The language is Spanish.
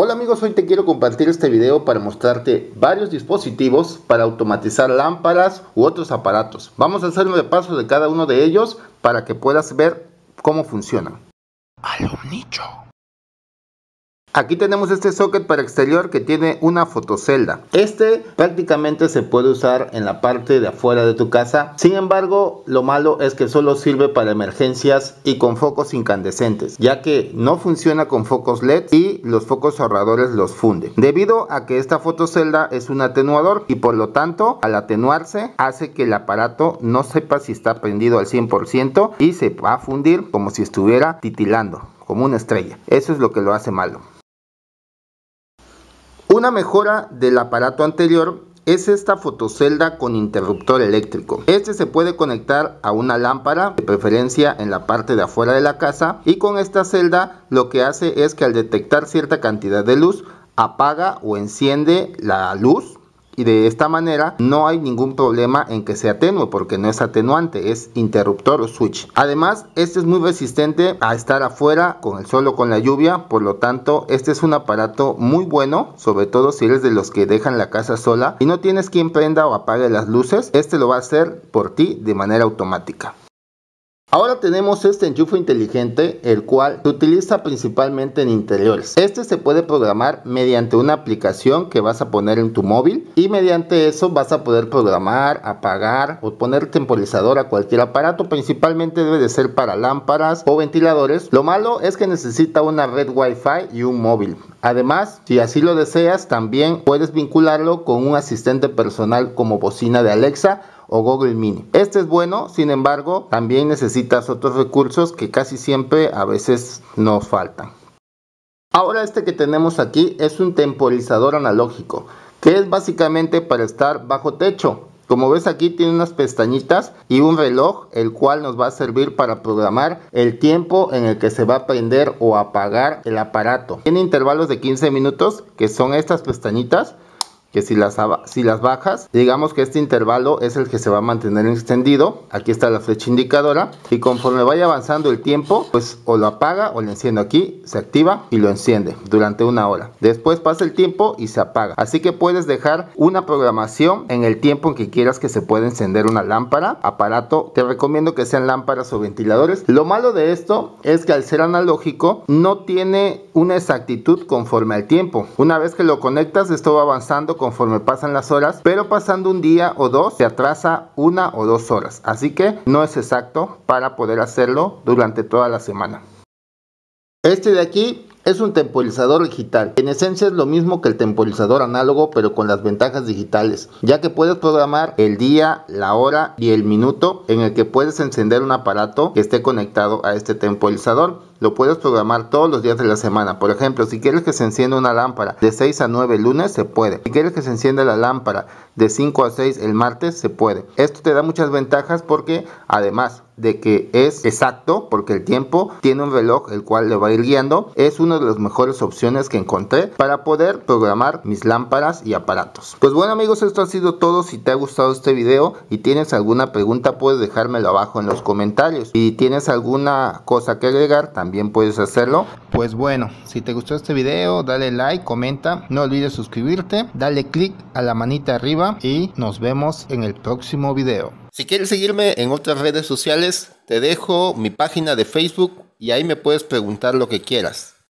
Hola amigos, hoy te quiero compartir este video para mostrarte varios dispositivos para automatizar lámparas u otros aparatos. Vamos a hacer un repaso de cada uno de ellos para que puedas ver cómo funcionan. Aquí tenemos este socket para exterior que tiene una fotocelda. Este prácticamente se puede usar en la parte de afuera de tu casa. Sin embargo, lo malo es que solo sirve para emergencias y con focos incandescentes, ya que no funciona con focos LED y los focos ahorradores los funde. Debido a que esta fotocelda es un atenuador y por lo tanto, al atenuarse, hace que el aparato no sepa si está prendido al 100% y se va a fundir como si estuviera titilando como una estrella. Eso es lo que lo hace malo. Una mejora del aparato anterior es esta fotocelda con interruptor eléctrico. Este se puede conectar a una lámpara, de preferencia en la parte de afuera de la casa, y con esta celda lo que hace es que al detectar cierta cantidad de luz, apaga o enciende la luz y de esta manera no hay ningún problema en que sea tenue porque no es atenuante, es interruptor o switch. Además, este es muy resistente a estar afuera con el sol o con la lluvia, por lo tanto, este es un aparato muy bueno, sobre todo si eres de los que dejan la casa sola y no tienes quien prenda o apague las luces, este lo va a hacer por ti de manera automática. Ahora tenemos este enchufe inteligente, el cual se utiliza principalmente en interiores. Este se puede programar mediante una aplicación que vas a poner en tu móvil y mediante eso vas a poder programar, apagar o poner temporizador a cualquier aparato. Principalmente debe de ser para lámparas o ventiladores. Lo malo es que necesita una red wifi y un móvil. Además, si así lo deseas, también puedes vincularlo con un asistente personal como bocina de Alexa o Google Mini. Este es bueno, sin embargo, también necesitas otros recursos que casi siempre a veces nos faltan. Ahora este que tenemos aquí es un temporizador analógico, que es básicamente para estar bajo techo. Como ves aquí tiene unas pestañitas y un reloj el cual nos va a servir para programar el tiempo en el que se va a prender o apagar el aparato. Tiene intervalos de 15 minutos que son estas pestañitas que si las, si las bajas, digamos que este intervalo es el que se va a mantener extendido, aquí está la flecha indicadora y conforme vaya avanzando el tiempo, pues o lo apaga o lo enciende aquí, se activa y lo enciende durante una hora. Después pasa el tiempo y se apaga, así que puedes dejar una programación en el tiempo en que quieras que se pueda encender una lámpara, aparato, te recomiendo que sean lámparas o ventiladores. Lo malo de esto es que al ser analógico no tiene una exactitud conforme al tiempo. Una vez que lo conectas, esto va avanzando conforme pasan las horas, pero pasando un día o dos se atrasa una o dos horas. Así que no es exacto para poder hacerlo durante toda la semana. Este de aquí es un temporizador digital. En esencia es lo mismo que el temporizador análogo, pero con las ventajas digitales, ya que puedes programar el día, la hora y el minuto en el que puedes encender un aparato que esté conectado a este temporizador lo puedes programar todos los días de la semana. Por ejemplo, si quieres que se encienda una lámpara de 6 a 9 el lunes, se puede. Si quieres que se encienda la lámpara de 5 a 6 el martes, se puede. Esto te da muchas ventajas porque además de que es exacto porque el tiempo tiene un reloj el cual le va a ir guiando es una de las mejores opciones que encontré para poder programar mis lámparas y aparatos pues bueno amigos esto ha sido todo si te ha gustado este video y tienes alguna pregunta puedes dejármelo abajo en los comentarios y tienes alguna cosa que agregar también también puedes hacerlo. Pues bueno, si te gustó este video, dale like, comenta, no olvides suscribirte, dale click a la manita arriba y nos vemos en el próximo video. Si quieres seguirme en otras redes sociales, te dejo mi página de Facebook y ahí me puedes preguntar lo que quieras.